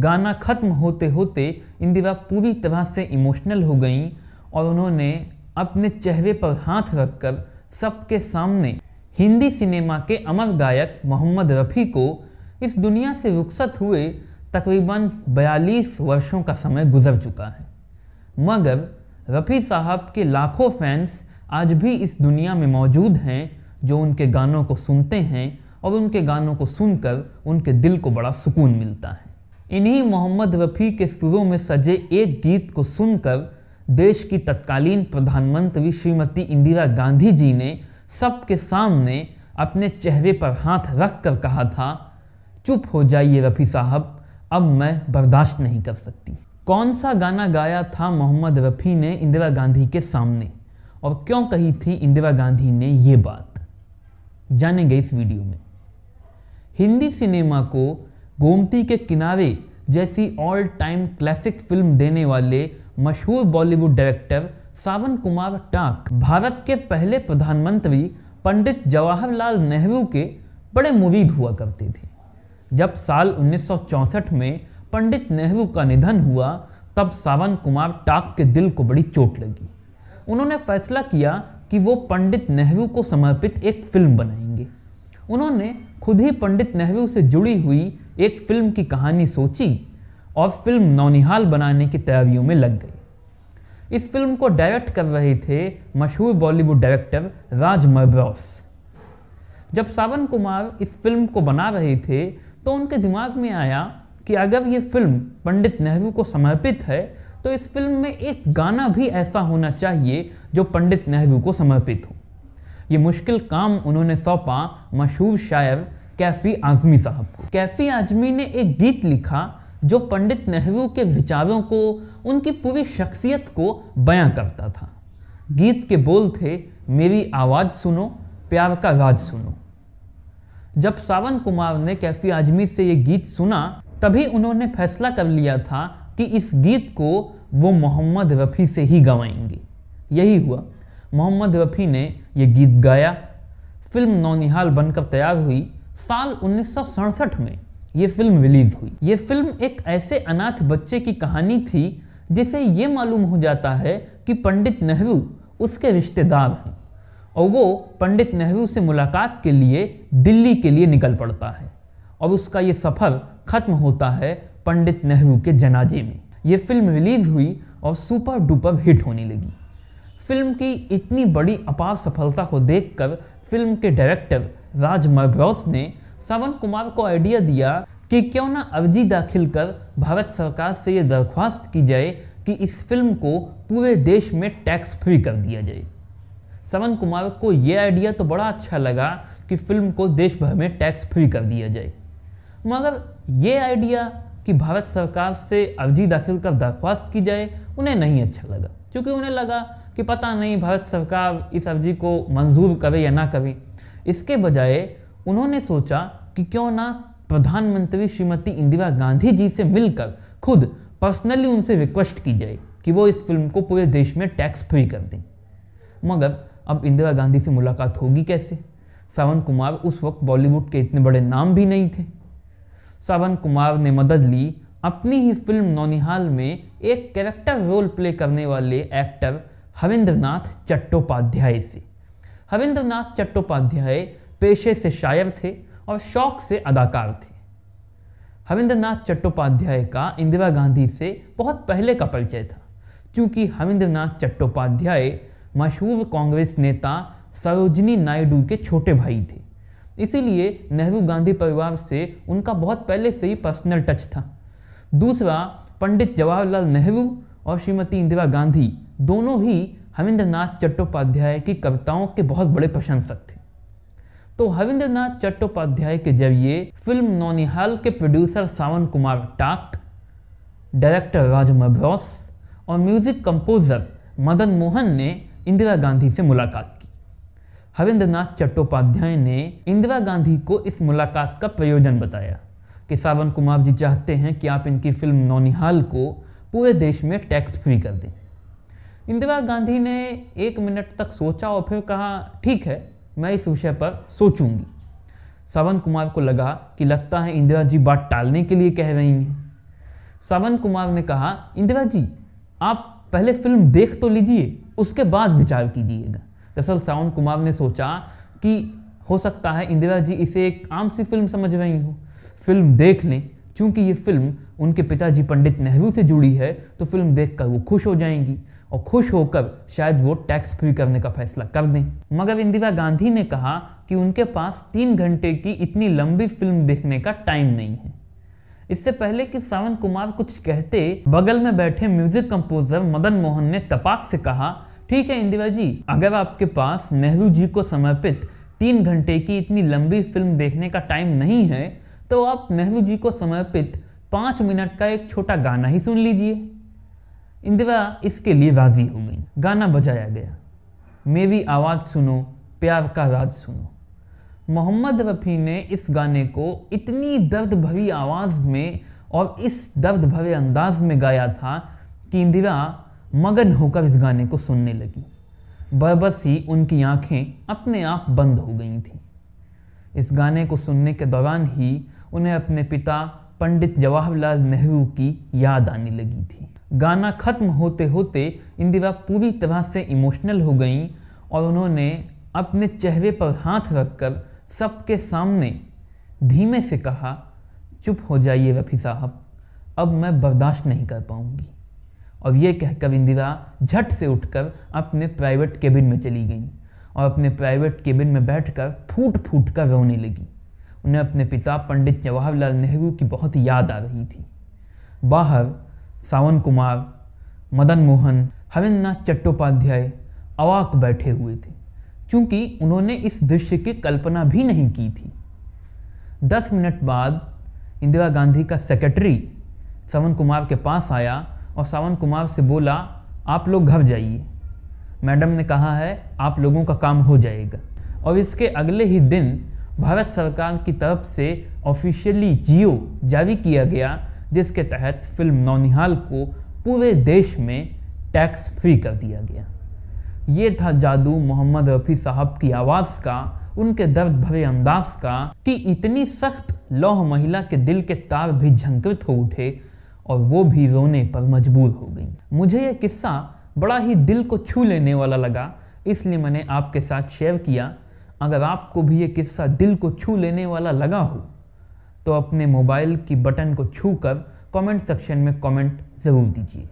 गाना ख़त्म होते होते इंदिरा पूरी तरह से इमोशनल हो गई और उन्होंने अपने चेहरे पर हाथ रखकर सबके सामने हिंदी सिनेमा के अमर गायक मोहम्मद रफ़ी को इस दुनिया से रुखसत हुए तकरीबन 42 वर्षों का समय गुजर चुका है मगर रफ़ी साहब के लाखों फैंस आज भी इस दुनिया में मौजूद हैं जो उनके गानों को सुनते हैं और उनके गानों को सुनकर उनके दिल को बड़ा सुकून मिलता है इन्हीं मोहम्मद रफ़ी के सुरों में सजे एक गीत को सुनकर देश की तत्कालीन प्रधानमंत्री श्रीमती इंदिरा गांधी जी ने सबके सामने अपने चेहरे पर हाथ रख कर कहा था चुप हो जाइए रफ़ी साहब अब मैं बर्दाश्त नहीं कर सकती कौन सा गाना गाया था मोहम्मद रफ़ी ने इंदिरा गांधी के सामने और क्यों कही थी इंदिरा गांधी ने ये बात जानेंगे इस वीडियो में हिंदी सिनेमा को गोमती के किनारे जैसी ऑल टाइम क्लासिक फिल्म देने वाले मशहूर बॉलीवुड डायरेक्टर सावन कुमार टाक भारत के पहले प्रधानमंत्री पंडित जवाहरलाल नेहरू के बड़े मुरीद हुआ करते थे जब साल 1964 में पंडित नेहरू का निधन हुआ तब सावन कुमार टाक के दिल को बड़ी चोट लगी उन्होंने फैसला किया कि वो पंडित नेहरू को समर्पित एक फिल्म बनाएंगे उन्होंने खुद ही पंडित नेहरू से जुड़ी हुई एक फिल्म की कहानी सोची और फिल्म नौनिहाल बनाने की तैयारियों में लग गई इस फिल्म को डायरेक्ट कर रहे थे मशहूर बॉलीवुड डायरेक्टर राज मर्ब्रॉस जब सावन कुमार इस फिल्म को बना रहे थे तो उनके दिमाग में आया कि अगर ये फिल्म पंडित नेहरू को समर्पित है तो इस फिल्म में एक गाना भी ऐसा होना चाहिए जो पंडित नेहरू को समर्पित हो ये मुश्किल काम उन्होंने सौंपा मशहूर शायर कैफी आजमी साहब को कैफी आजमी ने एक गीत लिखा जो पंडित नेहरू के विचारों को उनकी पूरी शख्सियत को बयां करता था गीत के बोल थे मेरी आवाज़ सुनो प्यार का राज सुनो जब सावन कुमार ने कैफी आजमी से ये गीत सुना तभी उन्होंने फैसला कर लिया था कि इस गीत को वो मोहम्मद रफ़ी से ही गवाएंगे यही हुआ मोहम्मद रफ़ी ने यह गीत गाया फिल्म नौनिहाल बनकर तैयार हुई साल उन्नीस में ये फिल्म रिलीज हुई ये फिल्म एक ऐसे अनाथ बच्चे की कहानी थी जिसे ये मालूम हो जाता है कि पंडित नेहरू उसके रिश्तेदार हैं और वो पंडित नेहरू से मुलाकात के लिए दिल्ली के लिए निकल पड़ता है और उसका ये सफ़र ख़त्म होता है पंडित नेहरू के जनाजे में ये फिल्म रिलीज़ हुई और सुपर डुपर हिट होने लगी फिल्म की इतनी बड़ी अपार सफलता को देखकर फिल्म के डायरेक्टर राज मभ्रॉस ने सावन कुमार को आइडिया दिया कि क्यों ना अर्जी दाखिल कर भारत सरकार से ये दरख्वास्त की जाए कि इस फिल्म को पूरे देश में टैक्स फ्री कर दिया जाए सावन कुमार को ये आइडिया तो बड़ा अच्छा लगा कि फिल्म को देश भर में टैक्स फ्री कर दिया जाए मगर ये आइडिया कि भारत सरकार से अर्जी दाखिल कर दरख्वास्त की जाए उन्हें नहीं अच्छा लगा क्योंकि उन्हें लगा कि पता नहीं भारत सरकार इस अर्जी को मंजूर करे या ना करे इसके बजाय उन्होंने सोचा कि क्यों ना प्रधानमंत्री श्रीमती इंदिरा गांधी जी से मिलकर खुद पर्सनली उनसे रिक्वेस्ट की जाए कि वो इस फिल्म को पूरे देश में टैक्स फ्री कर दें मगर अब इंदिरा गांधी से मुलाकात होगी कैसे सावन कुमार उस वक्त बॉलीवुड के इतने बड़े नाम भी नहीं थे सावन कुमार ने मदद ली अपनी ही फिल्म नौनिहाल में एक कैरेक्टर रोल प्ले करने वाले एक्टर हविंद्रनाथ चट्टोपाध्याय से नाथ चट्टोपाध्याय पेशे से शायर थे और शौक से अदाकार थे नाथ चट्टोपाध्याय का इंदिरा गांधी से बहुत पहले का परिचय था क्योंकि हविंद्रनाथ चट्टोपाध्याय मशहूर कांग्रेस नेता सरोजनी नायडू के छोटे भाई थे इसीलिए नेहरू गांधी परिवार से उनका बहुत पहले से ही पर्सनल टच था दूसरा पंडित जवाहरलाल नेहरू और श्रीमती इंदिरा गांधी दोनों ही हविंद्रनाथ चट्टोपाध्याय की कविताओं के बहुत बड़े प्रशंसक थे तो हविंद्रनाथ चट्टोपाध्याय के जरिए फिल्म नौनिहाल के प्रोड्यूसर सावन कुमार टाक डायरेक्टर राजू मब्रॉस और म्यूजिक कंपोजर मदन मोहन ने इंदिरा गांधी से मुलाकात की हविंद्रनाथ चट्टोपाध्याय ने इंदिरा गांधी को इस मुलाकात का प्रयोजन बताया कि सावन कुमार जी चाहते हैं कि आप इनकी फिल्म नौनिहाल को पूरे देश में टैक्स फ्री कर दें इंदिरा गांधी ने एक मिनट तक सोचा और फिर कहा ठीक है मैं इस विषय पर सोचूंगी सावन कुमार को लगा कि लगता है इंदिरा जी बात टालने के लिए कह रही हैं सावन कुमार ने कहा इंदिरा जी आप पहले फिल्म देख तो लीजिए उसके बाद विचार कीजिएगा दरअसल सावन कुमार ने सोचा कि हो सकता है इंदिरा जी इसे एक आम सी फिल्म समझ रही हो फिल्म देख लें चूंकि ये फिल्म उनके पिताजी पंडित नेहरू से जुड़ी है तो फिल्म देखकर वो खुश हो जाएंगी और खुश होकर शायद वो टैक्स फ्री करने का फैसला कर दें मगर इंदिरा गांधी ने कहा कि उनके पास तीन घंटे की इतनी लंबी फिल्म देखने का टाइम नहीं है इससे पहले कि सावन कुमार कुछ कहते बगल में बैठे म्यूजिक कंपोजर मदन मोहन ने तपाक से कहा ठीक है इंदिरा जी अगर आपके पास नेहरू जी को समर्पित तीन घंटे की इतनी लंबी फिल्म देखने का टाइम नहीं है तो आप नेहरू जी को समर्पित पाँच मिनट का एक छोटा गाना ही सुन लीजिए इंदिरा इसके लिए राजी हो गई गाना बजाया गया मेरी आवाज़ सुनो प्यार का राज सुनो मोहम्मद रफ़ी ने इस गाने को इतनी दर्द भरी आवाज़ में और इस दर्द भरे अंदाज में गाया था कि इंदिरा मगन होकर इस गाने को सुनने लगी बरबस ही उनकी आंखें अपने आप बंद हो गई थीं इस गाने को सुनने के दौरान ही उन्हें अपने पिता पंडित जवाहरलाल नेहरू की याद आने लगी थी गाना खत्म होते होते इंदिरा पूरी तरह से इमोशनल हो गई और उन्होंने अपने चेहरे पर हाथ रखकर सबके सामने धीमे से कहा चुप हो जाइए रफ़ी साहब अब मैं बर्दाश्त नहीं कर पाऊंगी और ये कहकर इंदिरा झट से उठकर अपने प्राइवेट केबिन में चली गईं और अपने प्राइवेट केबिन में बैठकर फूट फूट कर रोने लगी उन्हें अपने पिता पंडित जवाहरलाल नेहरू की बहुत याद आ रही थी बाहर सावन कुमार मदन मोहन हरिन्द्रनाथ चट्टोपाध्याय अवाक बैठे हुए थे क्योंकि उन्होंने इस दृश्य की कल्पना भी नहीं की थी दस मिनट बाद इंदिरा गांधी का सेक्रेटरी सावन कुमार के पास आया और सावन कुमार से बोला आप लोग घर जाइए मैडम ने कहा है आप लोगों का काम हो जाएगा और इसके अगले ही दिन भारत सरकार की तरफ से ऑफिशियली जियो जारी किया गया जिसके तहत फिल्म नौनिहाल को पूरे देश में टैक्स फ्री कर दिया गया ये था जादू मोहम्मद रफ़ी साहब की आवाज़ का उनके दर्द भरे अंदाज का कि इतनी सख्त लौह महिला के दिल के तार भी झंकृत हो उठे और वो भी रोने पर मजबूर हो गई मुझे यह किस्सा बड़ा ही दिल को छू लेने वाला लगा इसलिए मैंने आपके साथ शेयर किया अगर आपको भी ये किस्सा दिल को छू लेने वाला लगा हो तो अपने मोबाइल की बटन को छू कर कॉमेंट सेक्शन में कमेंट ज़रूर दीजिए